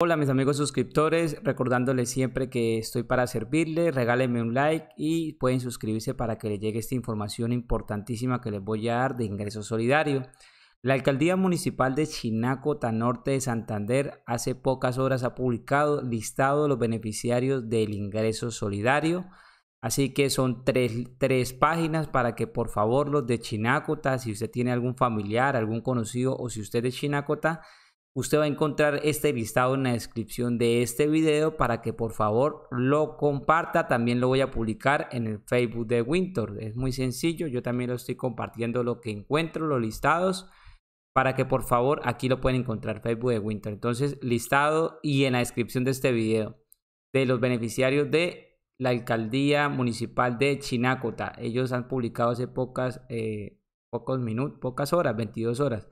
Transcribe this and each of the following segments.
Hola mis amigos suscriptores, recordándoles siempre que estoy para servirles, regálenme un like y pueden suscribirse para que les llegue esta información importantísima que les voy a dar de ingreso solidario. La Alcaldía Municipal de Chinacota Norte de Santander hace pocas horas ha publicado listado los beneficiarios del ingreso solidario. Así que son tres, tres páginas para que por favor los de Chinacota, si usted tiene algún familiar, algún conocido o si usted es de Chinacota, Usted va a encontrar este listado en la descripción de este video para que por favor lo comparta. También lo voy a publicar en el Facebook de Winter. Es muy sencillo. Yo también lo estoy compartiendo lo que encuentro, los listados, para que por favor aquí lo pueden encontrar Facebook de Winter. Entonces, listado y en la descripción de este video de los beneficiarios de la alcaldía municipal de Chinacota. Ellos han publicado hace pocas, eh, pocos minutos, pocas horas, 22 horas.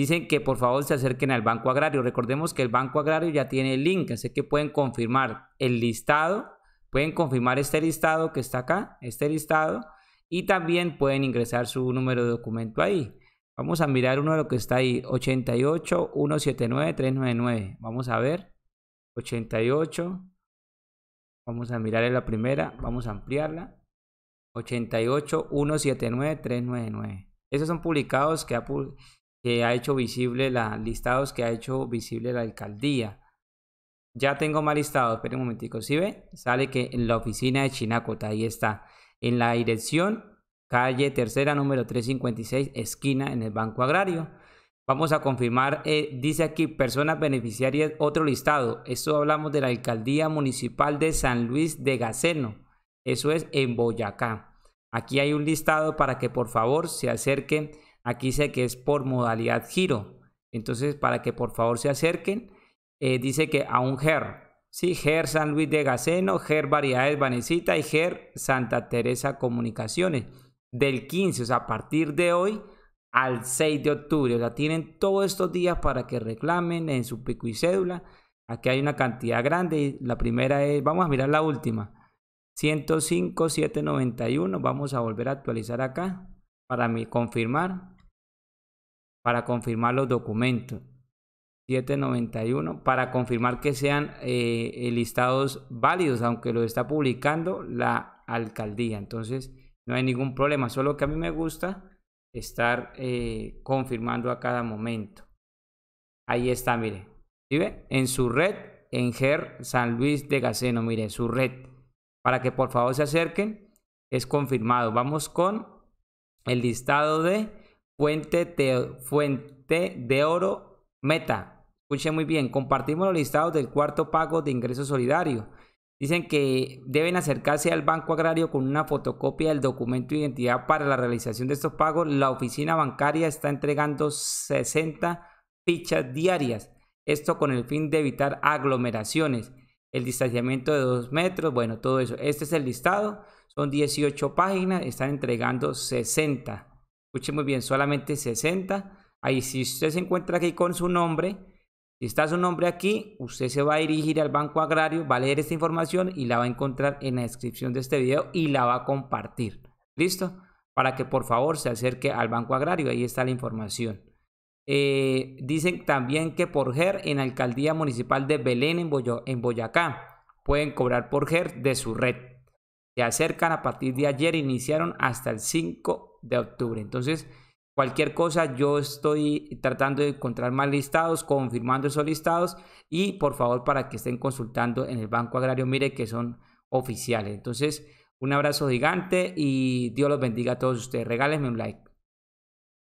Dicen que por favor se acerquen al Banco Agrario. Recordemos que el Banco Agrario ya tiene el link, así que pueden confirmar el listado, pueden confirmar este listado que está acá, este listado, y también pueden ingresar su número de documento ahí. Vamos a mirar uno de lo que está ahí, 88 179 399. Vamos a ver. 88 Vamos a mirar en la primera, vamos a ampliarla. 88 179 399. Esos son publicados que ha que ha hecho visible la listados que ha hecho visible la alcaldía. Ya tengo más listados, esperen un momentico, si ve? Sale que en la oficina de Chinacota, ahí está, en la dirección, calle tercera, número 356, esquina, en el Banco Agrario. Vamos a confirmar, eh, dice aquí, personas beneficiarias, otro listado. Esto hablamos de la alcaldía municipal de San Luis de Gaceno. Eso es en Boyacá. Aquí hay un listado para que por favor se acerquen Aquí dice que es por modalidad giro. Entonces, para que por favor se acerquen, eh, dice que a un GER. Sí, GER San Luis de Gaceno, GER Variedades Vanecita y GER Santa Teresa Comunicaciones. Del 15, o sea, a partir de hoy al 6 de octubre. O sea, tienen todos estos días para que reclamen en su pico y cédula. Aquí hay una cantidad grande. Y la primera es, vamos a mirar la última. 105.791. Vamos a volver a actualizar acá para mí confirmar, para confirmar los documentos. 791 para confirmar que sean eh, eh, listados válidos, aunque lo está publicando la alcaldía. Entonces, no hay ningún problema, solo que a mí me gusta estar eh, confirmando a cada momento. Ahí está, mire. ¿Sí En su red, en GER San Luis de Gaceno, mire, su red. Para que por favor se acerquen, es confirmado. Vamos con el listado de fuente de, fuente de oro meta. Escuchen muy bien, compartimos los listados del cuarto pago de ingreso solidario. Dicen que deben acercarse al Banco Agrario con una fotocopia del documento de identidad para la realización de estos pagos. La oficina bancaria está entregando 60 fichas diarias. Esto con el fin de evitar aglomeraciones, el distanciamiento de 2 metros, bueno, todo eso. Este es el listado. Son 18 páginas, están entregando 60. Escuchen muy bien, solamente 60. Ahí si usted se encuentra aquí con su nombre, si está su nombre aquí, usted se va a dirigir al Banco Agrario, va a leer esta información y la va a encontrar en la descripción de este video y la va a compartir. ¿Listo? Para que por favor se acerque al Banco Agrario, ahí está la información. Eh, dicen también que por GER en alcaldía municipal de Belén en, Boyacá pueden cobrar por GER de su red se acercan a partir de ayer, iniciaron hasta el 5 de octubre. Entonces, cualquier cosa, yo estoy tratando de encontrar más listados, confirmando esos listados y por favor para que estén consultando en el Banco Agrario, mire que son oficiales. Entonces, un abrazo gigante y Dios los bendiga a todos ustedes. Regálenme un like.